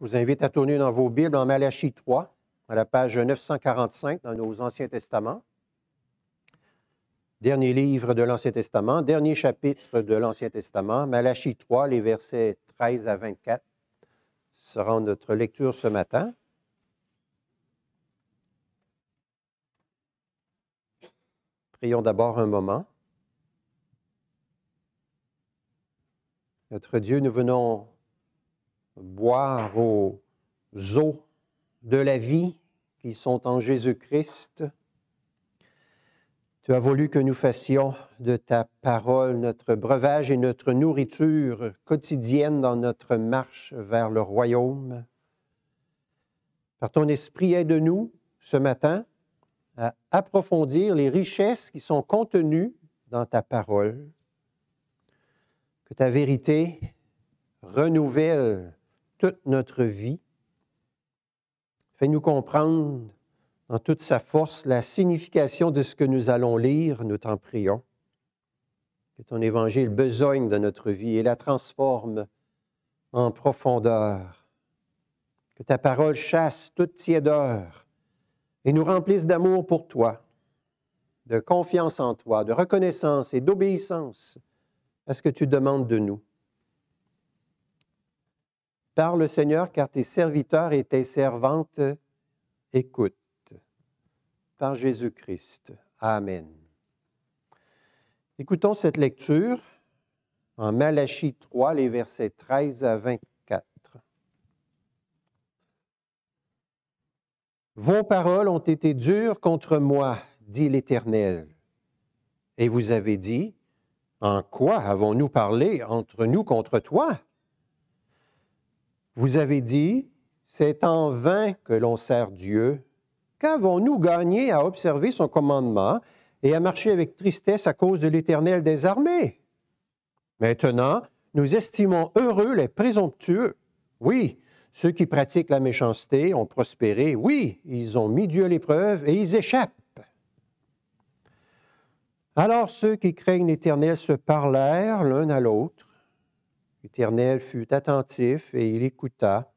Je vous invite à tourner dans vos Bibles en Malachie 3, à la page 945 dans nos Anciens Testaments. Dernier livre de l'Ancien Testament, dernier chapitre de l'Ancien Testament, Malachie 3, les versets 13 à 24 seront notre lecture ce matin. Prions d'abord un moment. Notre Dieu, nous venons boire aux eaux de la vie qui sont en Jésus-Christ. Tu as voulu que nous fassions de ta parole notre breuvage et notre nourriture quotidienne dans notre marche vers le royaume. Par ton esprit, aide-nous ce matin à approfondir les richesses qui sont contenues dans ta parole. Que ta vérité renouvelle toute notre vie. Fais-nous comprendre dans toute sa force la signification de ce que nous allons lire, nous t'en prions. Que ton évangile besogne de notre vie et la transforme en profondeur. Que ta parole chasse toute tiédeur et nous remplisse d'amour pour toi, de confiance en toi, de reconnaissance et d'obéissance à ce que tu demandes de nous le Seigneur, car tes serviteurs et tes servantes écoutent. Par Jésus-Christ. Amen. Écoutons cette lecture en Malachie 3, les versets 13 à 24. Vos paroles ont été dures contre moi, dit l'Éternel. Et vous avez dit, En quoi avons-nous parlé entre nous contre toi vous avez dit, c'est en vain que l'on sert Dieu. Qu'avons-nous gagné à observer son commandement et à marcher avec tristesse à cause de l'Éternel des armées? Maintenant, nous estimons heureux les présomptueux. Oui, ceux qui pratiquent la méchanceté ont prospéré. Oui, ils ont mis Dieu à l'épreuve et ils échappent. Alors ceux qui craignent l'Éternel se parlèrent l'un à l'autre. L'Éternel fut attentif et il écouta.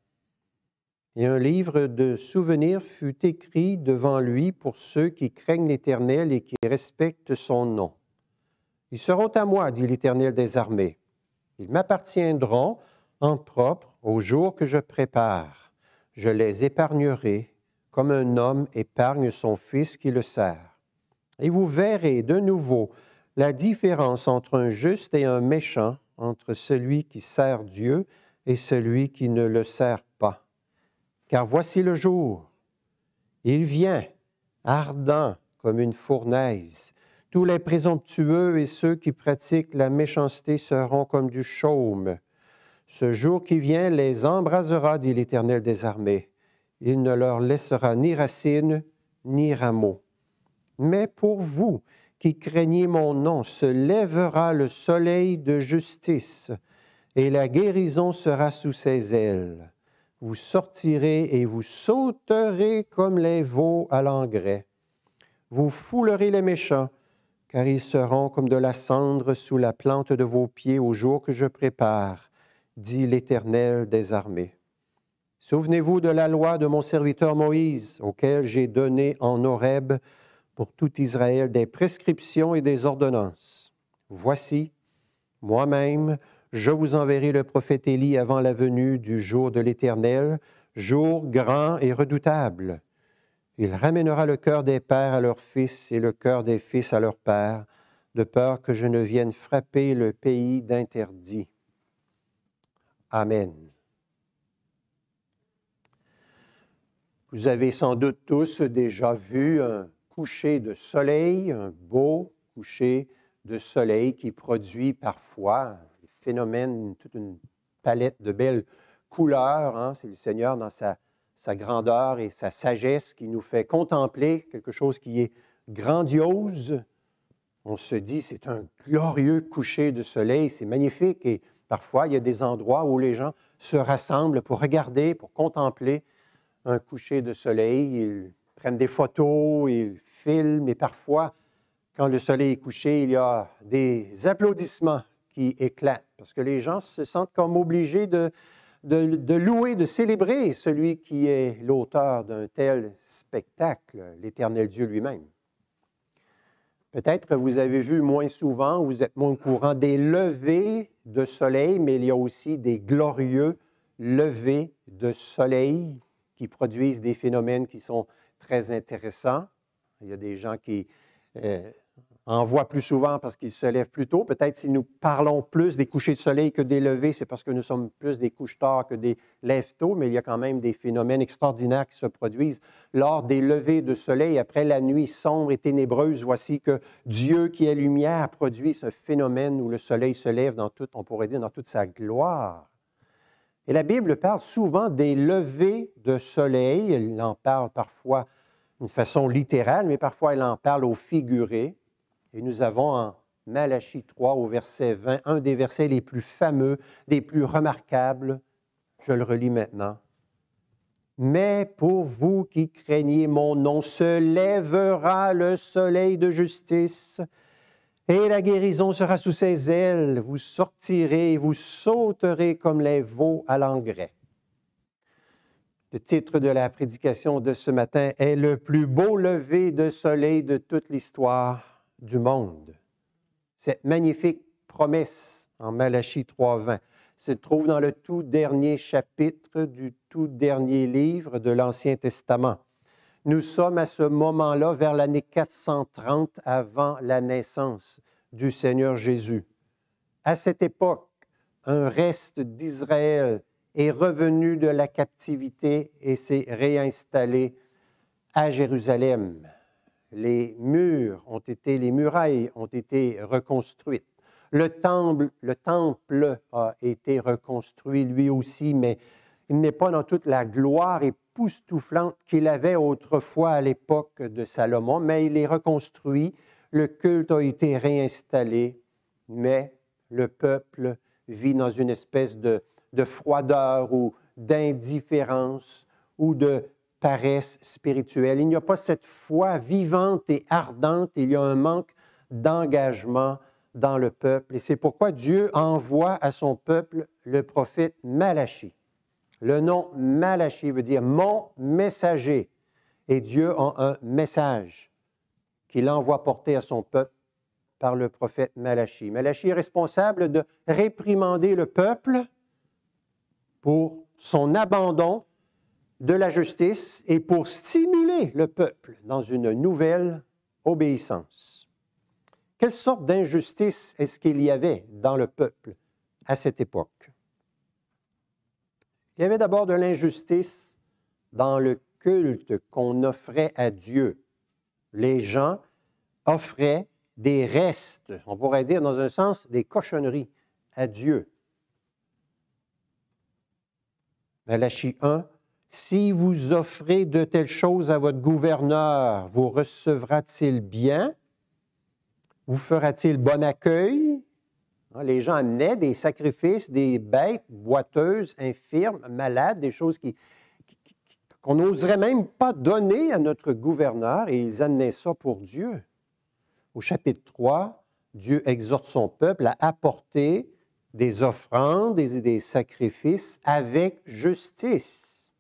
Et un livre de souvenirs fut écrit devant lui pour ceux qui craignent l'Éternel et qui respectent son nom. Ils seront à moi, dit l'Éternel des armées. Ils m'appartiendront en propre au jour que je prépare. Je les épargnerai comme un homme épargne son fils qui le sert. Et vous verrez de nouveau la différence entre un juste et un méchant, entre celui qui sert Dieu et celui qui ne le sert pas. Car voici le jour. Il vient, ardent comme une fournaise. Tous les présomptueux et ceux qui pratiquent la méchanceté seront comme du chaume. Ce jour qui vient les embrasera, dit l'Éternel des armées. Il ne leur laissera ni racines, ni rameaux. Mais pour vous qui craignez mon nom, se lèvera le soleil de justice, et la guérison sera sous ses ailes. Vous sortirez et vous sauterez comme les veaux à l'engrais. Vous foulerez les méchants, car ils seront comme de la cendre sous la plante de vos pieds au jour que je prépare, dit l'Éternel des armées. Souvenez-vous de la loi de mon serviteur Moïse, auquel j'ai donné en Horeb pour tout Israël des prescriptions et des ordonnances. Voici, moi-même, je vous enverrai le prophète Élie avant la venue du jour de l'Éternel, jour grand et redoutable. Il ramènera le cœur des pères à leurs fils et le cœur des fils à leurs pères, de peur que je ne vienne frapper le pays d'interdit. Amen. Vous avez sans doute tous déjà vu un coucher de soleil, un beau coucher de soleil qui produit parfois des phénomènes, toute une palette de belles couleurs. Hein. C'est le Seigneur dans sa, sa grandeur et sa sagesse qui nous fait contempler quelque chose qui est grandiose. On se dit, c'est un glorieux coucher de soleil, c'est magnifique. Et parfois, il y a des endroits où les gens se rassemblent pour regarder, pour contempler un coucher de soleil prennent des photos, ils filment et parfois, quand le soleil est couché, il y a des applaudissements qui éclatent parce que les gens se sentent comme obligés de, louer, de célébrer celui qui est l'auteur d'un tel spectacle, l'éternel Dieu lui-même. Peut-être vous avez vu moins souvent, vous êtes moins au courant des levées de soleil, mais il y a aussi des glorieux levées de soleil qui produisent des phénomènes qui sont très intéressant. Il y a des gens qui euh, en voient plus souvent parce qu'ils se lèvent plus tôt. Peut-être si nous parlons plus des couchers de soleil que des levées, c'est parce que nous sommes plus des couches tard que des lèvres tôt, mais il y a quand même des phénomènes extraordinaires qui se produisent. Lors des levées de soleil, après la nuit sombre et ténébreuse, voici que Dieu qui est lumière a produit ce phénomène où le soleil se lève dans toute, on pourrait dire, dans toute sa gloire. Et la Bible parle souvent des levées de soleil. Elle en parle parfois d'une façon littérale, mais parfois elle en parle au figuré. Et nous avons en Malachie 3 au verset 20 un des versets les plus fameux, des plus remarquables. Je le relis maintenant. Mais pour vous qui craignez mon nom, se lèvera le soleil de justice et la guérison sera sous ses ailes. Vous sortirez et vous sauterez comme les veaux à l'engrais. Le titre de la prédication de ce matin est Le plus beau lever de soleil de toute l'histoire du monde. Cette magnifique promesse en Malachie 3.20 se trouve dans le tout dernier chapitre du tout dernier livre de l'Ancien Testament. Nous sommes à ce moment-là vers l'année 430 avant la naissance du Seigneur Jésus. À cette époque, un reste d'Israël est revenu de la captivité et s'est réinstallé à Jérusalem. Les murs ont été, les murailles ont été reconstruites. Le temple, le temple a été reconstruit lui aussi, mais il n'est pas dans toute la gloire époustouflante qu'il avait autrefois à l'époque de Salomon, mais il est reconstruit, le culte a été réinstallé, mais le peuple vit dans une espèce de, froideur ou d'indifférence ou de paresse spirituelle. Il n'y a pas cette foi vivante et ardente, il y a un manque d'engagement dans le peuple. Et c'est pourquoi Dieu envoie à son peuple le prophète Malachie. Le nom Malachi veut dire mon messager. Et Dieu a un message qu'il envoie porter à son peuple par le prophète Malachi. Malachi est responsable de réprimander le peuple pour son abandon de la justice et pour stimuler le peuple dans une nouvelle obéissance. Quelle sorte d'injustice est-ce qu'il y avait dans le peuple à cette époque? Il y avait d'abord de l'injustice dans le culte qu'on offrait à Dieu. Les gens offraient des restes, on pourrait dire dans un sens des cochonneries à Dieu. Malachie 1, Si vous offrez de telles choses à votre gouverneur, vous recevra-t-il bien? Vous fera-t-il bon accueil? Hein, les gens amenaient des sacrifices, des bêtes boiteuses, infirmes, malades, des choses qu'on n'oserait même pas donner à notre gouverneur, et ils amenaient ça pour Dieu. Au chapitre 3, Dieu exhorte son peuple à apporter des offrandes et des sacrifices avec justice.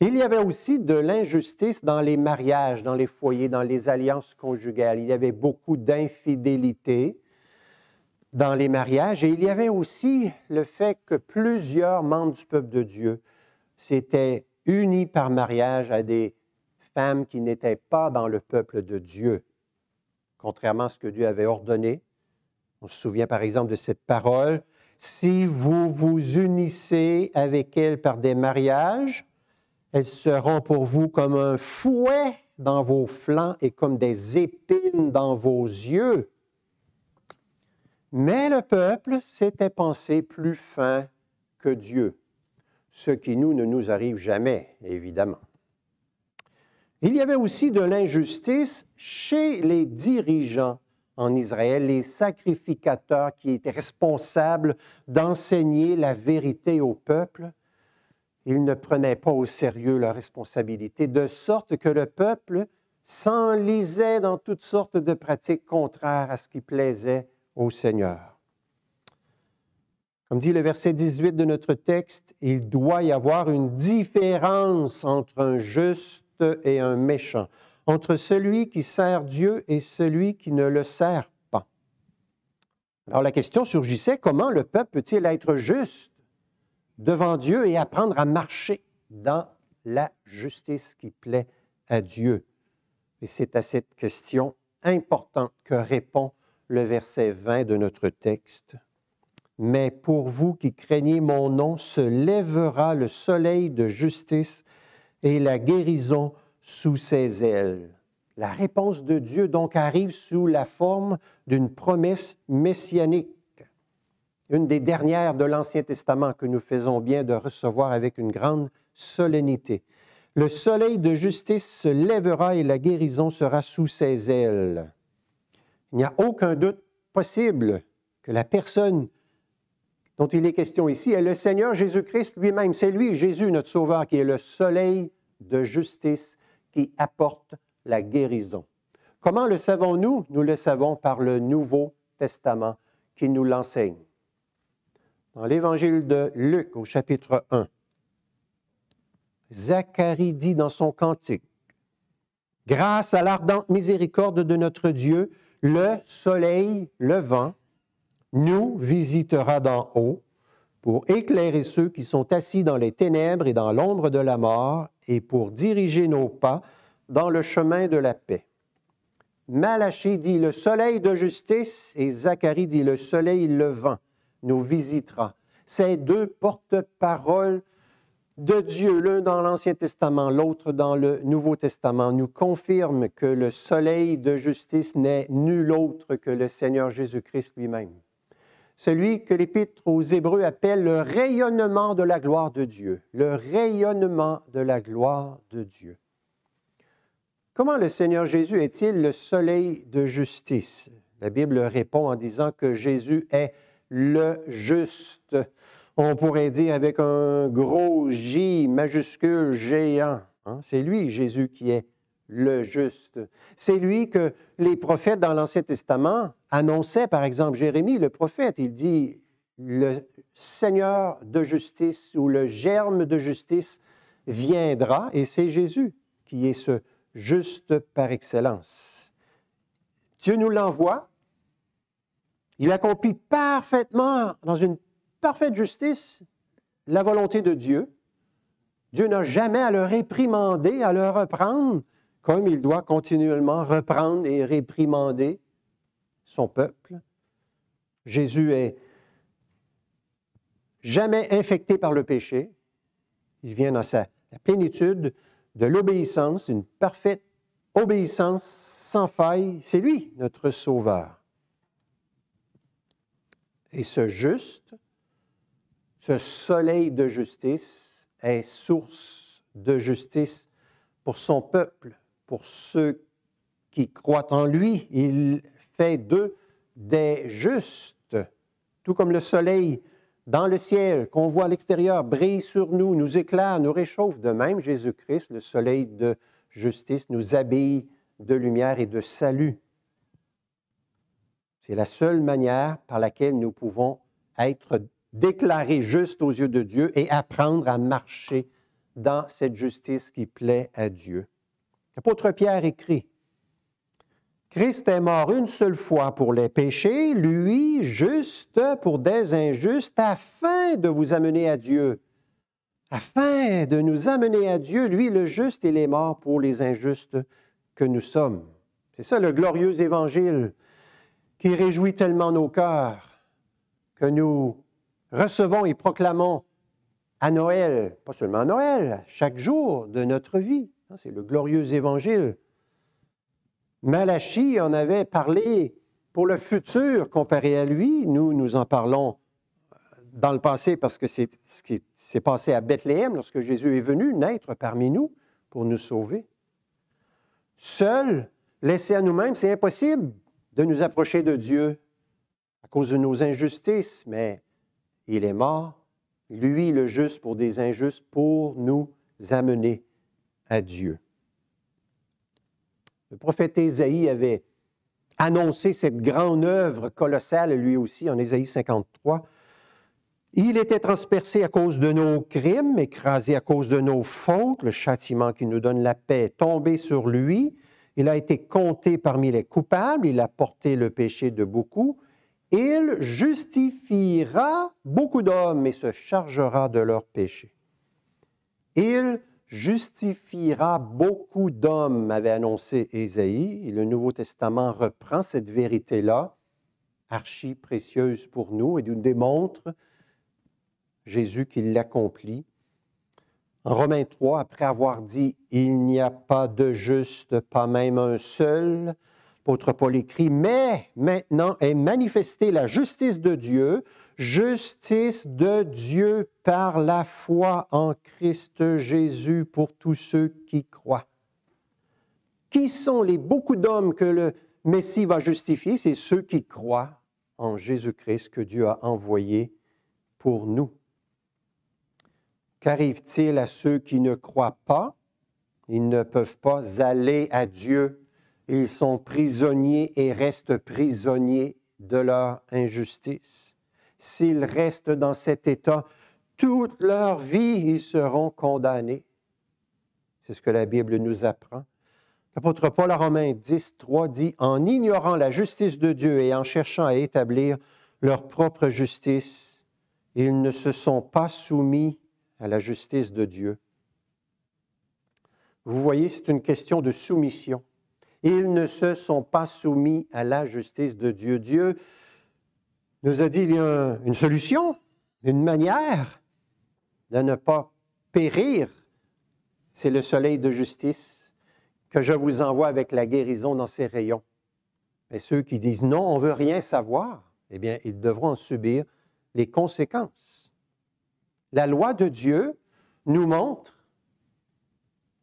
Il y avait aussi de l'injustice dans les mariages, dans les foyers, dans les alliances conjugales. Il y avait beaucoup d'infidélité dans les mariages. Et il y avait aussi le fait que plusieurs membres du peuple de Dieu s'étaient unis par mariage à des femmes qui n'étaient pas dans le peuple de Dieu, contrairement à ce que Dieu avait ordonné. On se souvient par exemple de cette parole, si vous vous unissez avec elles par des mariages, elles seront pour vous comme un fouet dans vos flancs et comme des épines dans vos yeux. Mais le peuple s'était pensé plus fin que Dieu, ce qui nous ne nous arrive jamais, évidemment. Il y avait aussi de l'injustice chez les dirigeants en Israël, les sacrificateurs qui étaient responsables d'enseigner la vérité au peuple. Ils ne prenaient pas au sérieux leur responsabilité, de sorte que le peuple s'enlisait dans toutes sortes de pratiques contraires à ce qui plaisait au Seigneur. Comme dit le verset 18 de notre texte, il doit y avoir une différence entre un juste et un méchant, entre celui qui sert Dieu et celui qui ne le sert pas. Alors la question surgissait, comment le peuple peut-il être juste devant Dieu et apprendre à marcher dans la justice qui plaît à Dieu? Et c'est à cette question importante que répond le verset 20 de notre texte. Mais pour vous qui craignez mon nom, se lèvera le soleil de justice et la guérison sous ses ailes. La réponse de Dieu donc arrive sous la forme d'une promesse messianique, une des dernières de l'Ancien Testament que nous faisons bien de recevoir avec une grande solennité. Le soleil de justice se lèvera et la guérison sera sous ses ailes. Il n'y a aucun doute possible que la personne dont il est question ici est le Seigneur Jésus-Christ lui-même. C'est lui, Jésus, notre Sauveur, qui est le soleil de justice qui apporte la guérison. Comment le savons-nous Nous le savons par le Nouveau Testament qui nous l'enseigne. Dans l'Évangile de Luc au chapitre 1, Zacharie dit dans son cantique, Grâce à l'ardente miséricorde de notre Dieu, le soleil levant nous visitera d'en haut pour éclairer ceux qui sont assis dans les ténèbres et dans l'ombre de la mort et pour diriger nos pas dans le chemin de la paix. Malachie dit le soleil de justice et Zacharie dit le soleil levant nous visitera. Ces deux porte-paroles de Dieu, l'un dans l'Ancien Testament, l'autre dans le Nouveau Testament, nous confirme que le soleil de justice n'est nul autre que le Seigneur Jésus-Christ lui-même, celui que l'Épître aux Hébreux appelle le rayonnement de la gloire de Dieu, le rayonnement de la gloire de Dieu. Comment le Seigneur Jésus est-il le soleil de justice? La Bible répond en disant que Jésus est le juste on pourrait dire avec un gros J majuscule géant. Hein. C'est lui, Jésus, qui est le juste. C'est lui que les prophètes dans l'Ancien Testament annonçaient, par exemple Jérémie, le prophète, il dit, le Seigneur de justice ou le germe de justice viendra, et c'est Jésus qui est ce juste par excellence. Dieu nous l'envoie, il accomplit parfaitement, dans une parfaite justice la volonté de Dieu. Dieu n'a jamais à le réprimander, à le reprendre, comme il doit continuellement reprendre et réprimander son peuple. Jésus est jamais infecté par le péché. Il vient dans sa, la plénitude de l'obéissance, une parfaite obéissance sans faille. C'est lui, notre Sauveur. Et ce juste, ce soleil de justice est source de justice pour son peuple, pour ceux qui croient en lui. Il fait d'eux des justes, tout comme le soleil dans le ciel qu'on voit à l'extérieur brille sur nous, nous éclaire, nous réchauffe. De même, Jésus-Christ, le soleil de justice, nous habille de lumière et de salut. C'est la seule manière par laquelle nous pouvons être Déclarer juste aux yeux de Dieu et apprendre à marcher dans cette justice qui plaît à Dieu. L'apôtre Pierre écrit, Christ est mort une seule fois pour les péchés, lui juste pour des injustes, afin de vous amener à Dieu. Afin de nous amener à Dieu, lui le juste, il est mort pour les injustes que nous sommes. C'est ça le glorieux évangile qui réjouit tellement nos cœurs, que nous recevons et proclamons à Noël, pas seulement à Noël, chaque jour de notre vie. Hein, c'est le glorieux évangile. Malachie en avait parlé pour le futur comparé à lui. Nous, nous en parlons dans le passé parce que c'est ce qui s'est passé à Bethléem lorsque Jésus est venu naître parmi nous pour nous sauver. Seul, laissé à nous-mêmes, c'est impossible de nous approcher de Dieu à cause de nos injustices, mais il est mort, lui le juste pour des injustes, pour nous amener à Dieu. Le prophète Ésaïe avait annoncé cette grande œuvre colossale, lui aussi, en Ésaïe 53. Il était transpercé à cause de nos crimes, écrasé à cause de nos fautes, le châtiment qui nous donne la paix tombé sur lui. Il a été compté parmi les coupables, il a porté le péché de beaucoup. Il justifiera beaucoup d'hommes et se chargera de leurs péchés. Il justifiera beaucoup d'hommes, avait annoncé Ésaïe, et le Nouveau Testament reprend cette vérité-là, archi précieuse pour nous, et nous démontre Jésus qui l'accomplit. En Romains 3, après avoir dit Il n'y a pas de juste, pas même un seul, L'apôtre Paul écrit, mais maintenant est manifestée la justice de Dieu, justice de Dieu par la foi en Christ Jésus pour tous ceux qui croient. Qui sont les beaucoup d'hommes que le Messie va justifier? C'est ceux qui croient en Jésus-Christ que Dieu a envoyé pour nous. Qu'arrive-t-il à ceux qui ne croient pas? Ils ne peuvent pas aller à Dieu ils sont prisonniers et restent prisonniers de leur injustice. S'ils restent dans cet état toute leur vie, ils seront condamnés. C'est ce que la Bible nous apprend. L'apôtre Paul à Romains 10, 3 dit En ignorant la justice de Dieu et en cherchant à établir leur propre justice, ils ne se sont pas soumis à la justice de Dieu. Vous voyez, c'est une question de soumission. Ils ne se sont pas soumis à la justice de Dieu. Dieu nous a dit il y a une solution, une manière de ne pas périr. C'est le soleil de justice que je vous envoie avec la guérison dans ses rayons. Mais ceux qui disent non, on ne veut rien savoir, eh bien, ils devront en subir les conséquences. La loi de Dieu nous montre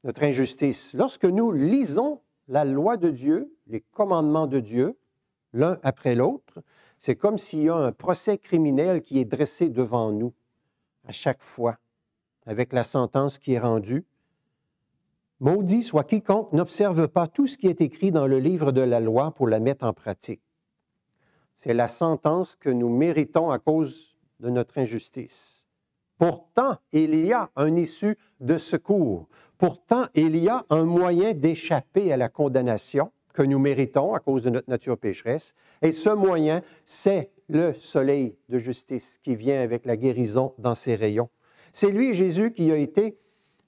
notre injustice. Lorsque nous lisons la loi de Dieu, les commandements de Dieu, l'un après l'autre, c'est comme s'il y a un procès criminel qui est dressé devant nous à chaque fois, avec la sentence qui est rendue. Maudit soit quiconque n'observe pas tout ce qui est écrit dans le livre de la loi pour la mettre en pratique. C'est la sentence que nous méritons à cause de notre injustice. Pourtant, il y a un issue de secours Pourtant, il y a un moyen d'échapper à la condamnation que nous méritons à cause de notre nature pécheresse, et ce moyen, c'est le soleil de justice qui vient avec la guérison dans ses rayons. C'est lui, Jésus, qui a été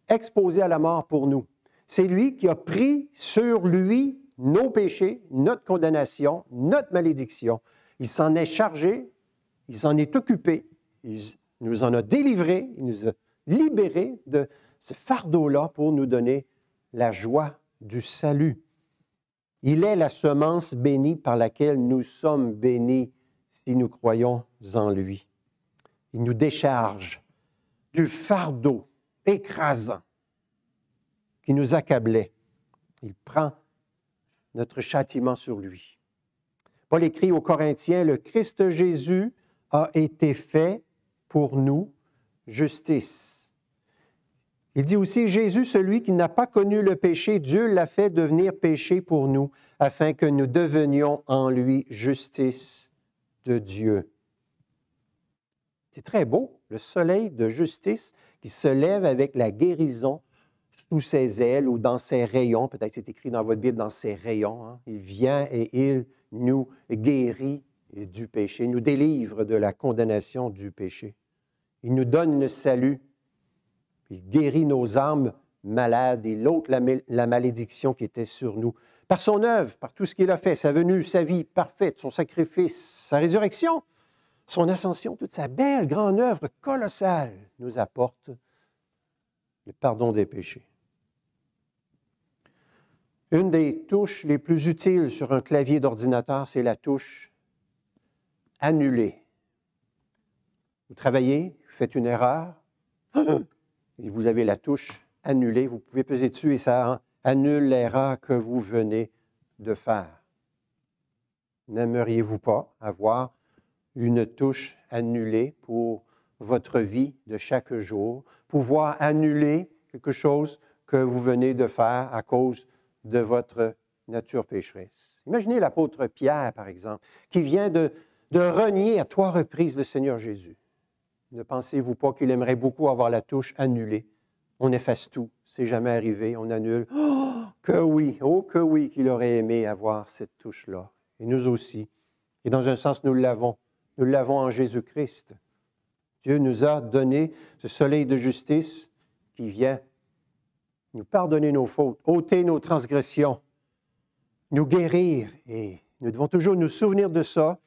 exposé à la mort pour nous. C'est lui qui a pris sur lui nos péchés, notre condamnation, notre malédiction. Il s'en est chargé, il s'en est occupé, il nous en a délivrés, il nous a libérés de ce fardeau-là pour nous donner la joie du salut. Il est la semence bénie par laquelle nous sommes bénis si nous croyons en lui. Il nous décharge du fardeau écrasant qui nous accablait. Il prend notre châtiment sur lui. Paul écrit aux Corinthiens, le Christ Jésus a été fait pour nous justice il dit aussi, Jésus, celui qui n'a pas connu le péché, Dieu l'a fait devenir péché pour nous, afin que nous devenions en lui justice de Dieu. C'est très beau, le soleil de justice qui se lève avec la guérison sous ses ailes ou dans ses rayons. Peut-être c'est écrit dans votre Bible, dans ses rayons. Hein. Il vient et il nous guérit du péché, nous délivre de la condamnation du péché. Il nous donne le salut il guérit nos âmes malades et l'autre, la, malédiction qui était sur nous. Par son œuvre, par tout ce qu'il a fait, sa venue, sa vie parfaite, son sacrifice, sa résurrection, son ascension, toute sa belle grande œuvre colossale nous apporte le pardon des péchés. Une des touches les plus utiles sur un clavier d'ordinateur, c'est la touche annuler. Vous travaillez, vous faites une erreur, et vous avez la touche annulée, Vous pouvez peser dessus et ça annule l'erreur que vous venez de faire. N'aimeriez-vous pas avoir une touche annulée pour votre vie de chaque jour, pouvoir annuler quelque chose que vous venez de faire à cause de votre nature pécheresse. Imaginez l'apôtre Pierre, par exemple, qui vient de, de renier à trois reprises le Seigneur Jésus. Ne pensez-vous pas qu'il aimerait beaucoup avoir la touche annulée? On efface tout, c'est jamais arrivé, on annule. Oh, que oui, oh que oui qu'il aurait aimé avoir cette touche-là. Et nous aussi. Et dans un sens, nous l'avons. Nous l'avons en Jésus-Christ. Dieu nous a donné ce soleil de justice qui vient nous pardonner nos fautes, ôter nos transgressions, nous guérir. Et nous devons toujours nous souvenir de ça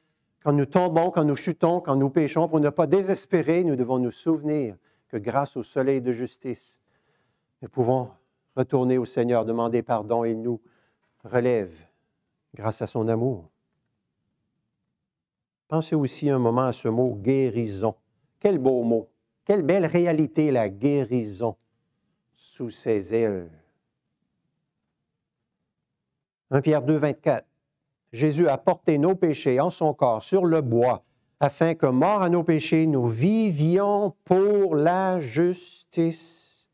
quand nous tombons, quand nous chutons, quand nous péchons, pour ne pas désespérer, nous devons nous souvenir que grâce au soleil de justice, nous pouvons retourner au Seigneur, demander pardon et nous relève grâce à son amour. Pensez aussi un moment à ce mot guérison. Quel beau mot, quelle belle réalité la guérison sous ses ailes. 1 Pierre 2, 24. Jésus a porté nos péchés en son corps sur le bois, afin que, morts à nos péchés, nous vivions pour la justice.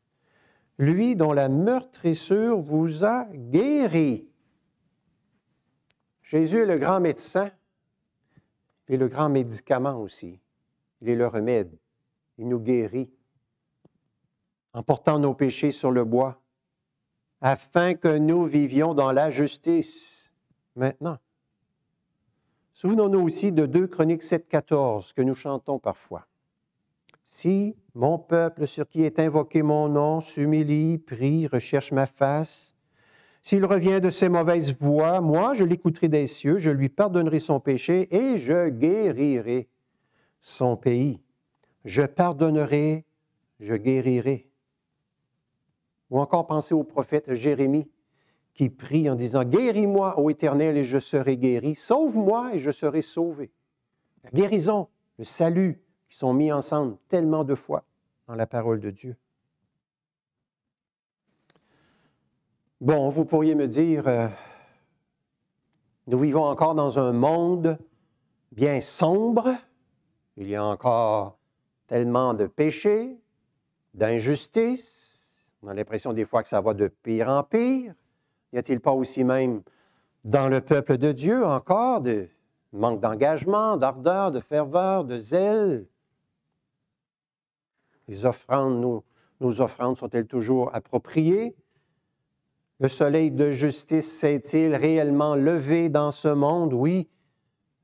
Lui dont la meurtrissure vous a guéri. Jésus est le grand médecin et le grand médicament aussi. Il est le remède. Il nous guérit en portant nos péchés sur le bois, afin que nous vivions dans la justice maintenant. Souvenons-nous aussi de deux Chroniques 7, 14 que nous chantons parfois. Si mon peuple sur qui est invoqué mon nom s'humilie, prie, recherche ma face, s'il revient de ses mauvaises voies, moi je l'écouterai des cieux, je lui pardonnerai son péché et je guérirai son pays. Je pardonnerai, je guérirai. Ou encore penser au prophète Jérémie qui prie en disant Guéris-moi, ô Éternel, et je serai guéri. Sauve-moi, et je serai sauvé. La guérison, le salut, qui sont mis ensemble tellement de fois dans la parole de Dieu. Bon, vous pourriez me dire, euh, nous vivons encore dans un monde bien sombre, il y a encore tellement de péchés, d'injustices, on a l'impression des fois que ça va de pire en pire. Y a-t-il pas aussi même dans le peuple de Dieu encore de manque d'engagement, d'ardeur, de ferveur, de zèle? Les offrandes, nos, nos offrandes sont-elles toujours appropriées? Le soleil de justice s'est-il réellement levé dans ce monde? Oui,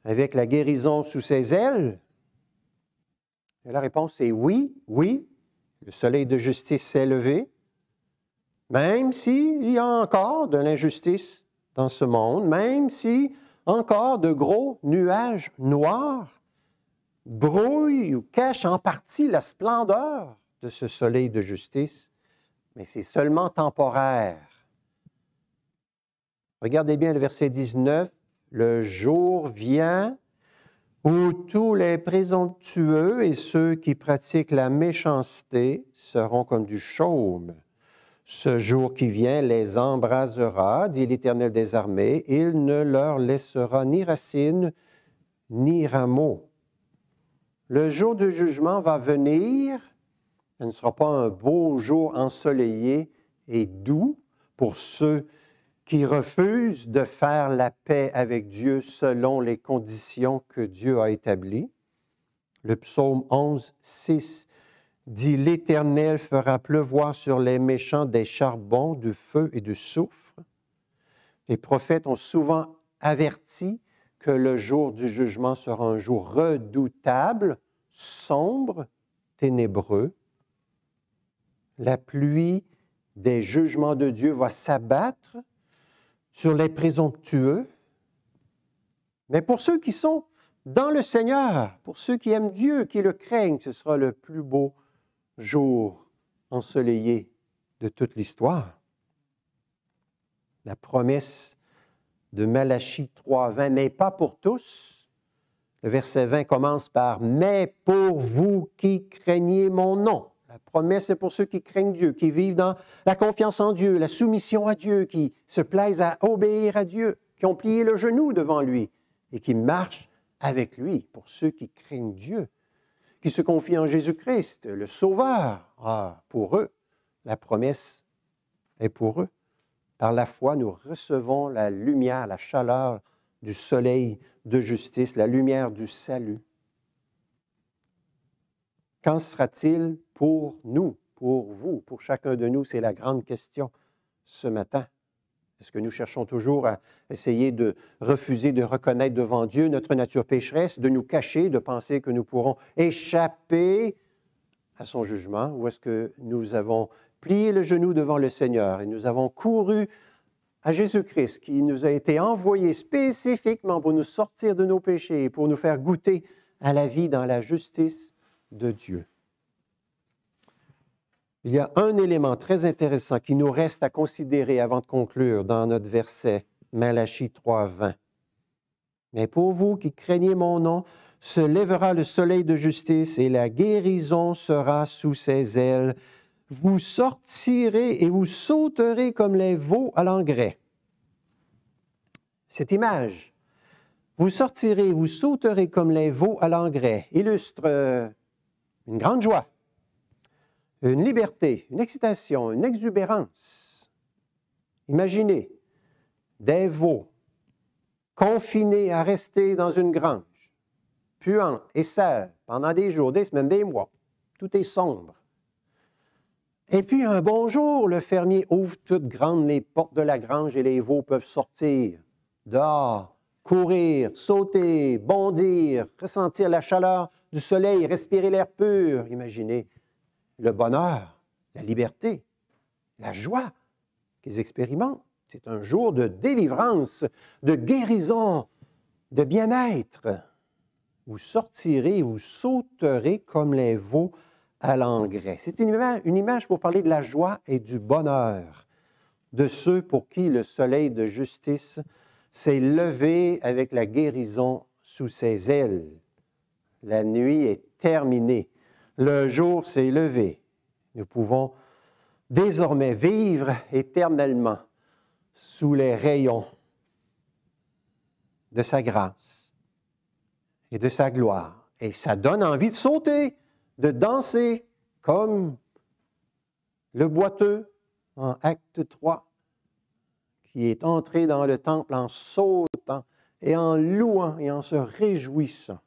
avec la guérison sous ses ailes. Et la réponse est oui, oui, le soleil de justice s'est levé. Même s'il y a encore de l'injustice dans ce monde, même si encore de gros nuages noirs brouillent ou cachent en partie la splendeur de ce soleil de justice, mais c'est seulement temporaire. Regardez bien le verset 19. Le jour vient où tous les présomptueux et ceux qui pratiquent la méchanceté seront comme du chaume ce jour qui vient les embrasera, dit l'Éternel des armées, il ne leur laissera ni racines ni rameau. Le jour du jugement va venir, ce ne sera pas un beau jour ensoleillé et doux pour ceux qui refusent de faire la paix avec Dieu selon les conditions que Dieu a établies. Le psaume 11, 6 dit L'Éternel fera pleuvoir sur les méchants des charbons, du feu et du soufre. Les prophètes ont souvent averti que le jour du jugement sera un jour redoutable, sombre, ténébreux. La pluie des jugements de Dieu va s'abattre sur les présomptueux. Mais pour ceux qui sont dans le Seigneur, pour ceux qui aiment Dieu, qui le craignent, ce sera le plus beau jour ensoleillé de toute l'histoire. La promesse de Malachie 3.20 n'est pas pour tous. Le verset 20 commence par Mais pour vous qui craignez mon nom. La promesse est pour ceux qui craignent Dieu, qui vivent dans la confiance en Dieu, la soumission à Dieu, qui se plaisent à obéir à Dieu, qui ont plié le genou devant lui et qui marchent avec lui, pour ceux qui craignent Dieu qui se confient en Jésus-Christ, le Sauveur. pour eux, la promesse est pour eux. Par la foi, nous recevons la lumière, la chaleur du soleil de justice, la lumière du salut. Qu'en sera-t-il pour nous, pour vous, pour chacun de nous? C'est la grande question ce matin. Est-ce que nous cherchons toujours à essayer de refuser de reconnaître devant Dieu notre nature pécheresse, de nous cacher, de penser que nous pourrons échapper à son jugement, ou est-ce que nous avons plié le genou devant le Seigneur et nous avons couru à Jésus-Christ qui nous a été envoyé spécifiquement pour nous sortir de nos péchés et pour nous faire goûter à la vie dans la justice de Dieu il y a un élément très intéressant qui nous reste à considérer avant de conclure dans notre verset, Malachie 3.20. Mais pour vous qui craignez mon nom, se lèvera le soleil de justice et la guérison sera sous ses ailes. Vous sortirez et vous sauterez comme les veaux à l'engrais. Cette image, vous sortirez et vous sauterez comme les veaux à l'engrais, illustre une grande joie une liberté, une excitation, une exubérance. Imaginez des veaux confinés à rester dans une grange, puant et sale pendant des jours, des semaines, des mois. Tout est sombre. Et puis un bon jour, le fermier ouvre toutes grandes les portes de la grange et les veaux peuvent sortir dehors, courir, sauter, bondir, ressentir la chaleur du soleil, respirer l'air pur. Imaginez le bonheur, la liberté, la joie qu'ils expérimentent. C'est un jour de délivrance, de guérison, de bien-être. Vous sortirez, vous sauterez comme les veaux à l'engrais. C'est une, une image, pour parler de la joie et du bonheur de ceux pour qui le soleil de justice s'est levé avec la guérison sous ses ailes. La nuit est terminée. Le jour s'est levé. Nous pouvons désormais vivre éternellement sous les rayons de sa grâce et de sa gloire. Et ça donne envie de sauter, de danser comme le boiteux en acte 3 qui est entré dans le temple en sautant et en louant et en se réjouissant.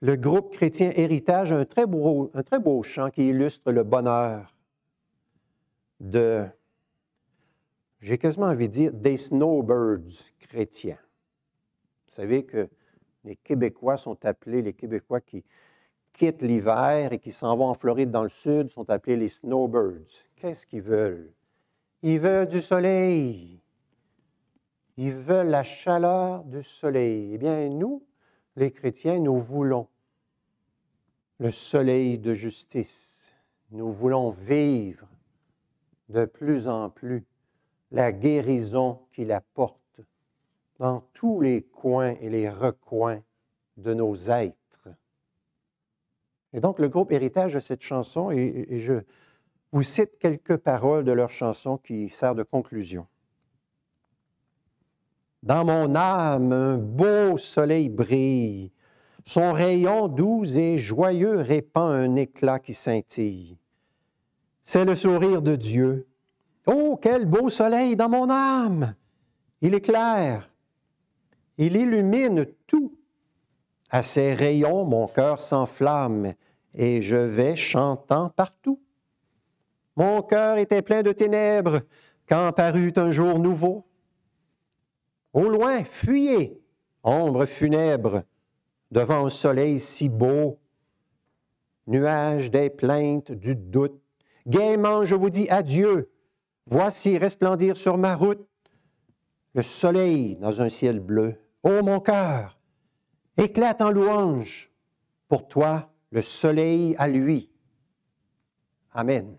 le groupe chrétien Héritage a un très beau, un très beau chant qui illustre le bonheur de, j'ai quasiment envie de dire, des snowbirds chrétiens. Vous savez que les Québécois sont appelés, les Québécois qui quittent l'hiver et qui s'en vont en Floride dans le sud sont appelés les snowbirds. Qu'est-ce qu'ils veulent? Ils veulent du soleil. Ils veulent la chaleur du soleil. Eh bien, nous, les chrétiens, nous voulons le soleil de justice. Nous voulons vivre de plus en plus la guérison qu'il apporte dans tous les coins et les recoins de nos êtres. Et donc le groupe Héritage de cette chanson, et, et je vous cite quelques paroles de leur chanson qui sert de conclusion. Dans mon âme, un beau soleil brille. Son rayon doux et joyeux répand un éclat qui scintille. C'est le sourire de Dieu. Oh, quel beau soleil dans mon âme! Il éclaire, il illumine tout. À ses rayons, mon cœur s'enflamme et je vais chantant partout. Mon cœur était plein de ténèbres quand parut un jour nouveau. Au loin, fuyez, ombre funèbre, devant un soleil si beau, nuage des plaintes, du doute. Gaiement, je vous dis adieu. Voici resplendir sur ma route le soleil dans un ciel bleu. Ô mon cœur, éclate en louange pour toi le soleil à lui. Amen.